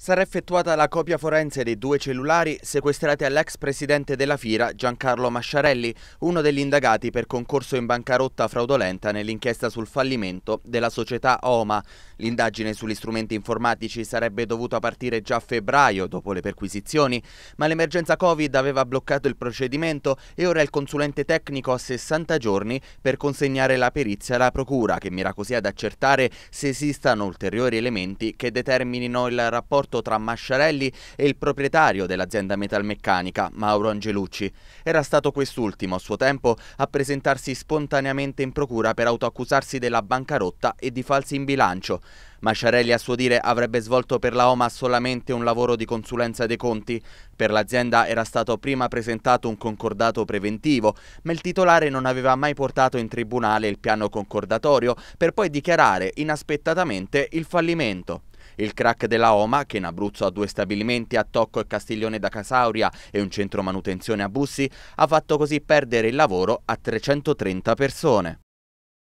Sarà effettuata la copia forense dei due cellulari sequestrati all'ex presidente della Fira Giancarlo Masciarelli, uno degli indagati per concorso in bancarotta fraudolenta nell'inchiesta sul fallimento della società OMA. L'indagine sugli strumenti informatici sarebbe dovuta partire già a febbraio, dopo le perquisizioni, ma l'emergenza Covid aveva bloccato il procedimento e ora il consulente tecnico ha 60 giorni per consegnare la perizia alla procura, che mira così ad accertare se esistano ulteriori elementi che determinino il rapporto rapporto tra Masciarelli e il proprietario dell'azienda metalmeccanica, Mauro Angelucci. Era stato quest'ultimo, a suo tempo, a presentarsi spontaneamente in procura per autoaccusarsi della bancarotta e di falsi in bilancio. Masciarelli a suo dire avrebbe svolto per la Oma solamente un lavoro di consulenza dei conti. Per l'azienda era stato prima presentato un concordato preventivo, ma il titolare non aveva mai portato in tribunale il piano concordatorio per poi dichiarare inaspettatamente il fallimento. Il crack della Oma, che in Abruzzo ha due stabilimenti a Tocco e Castiglione da Casauria e un centro manutenzione a Bussi, ha fatto così perdere il lavoro a 330 persone.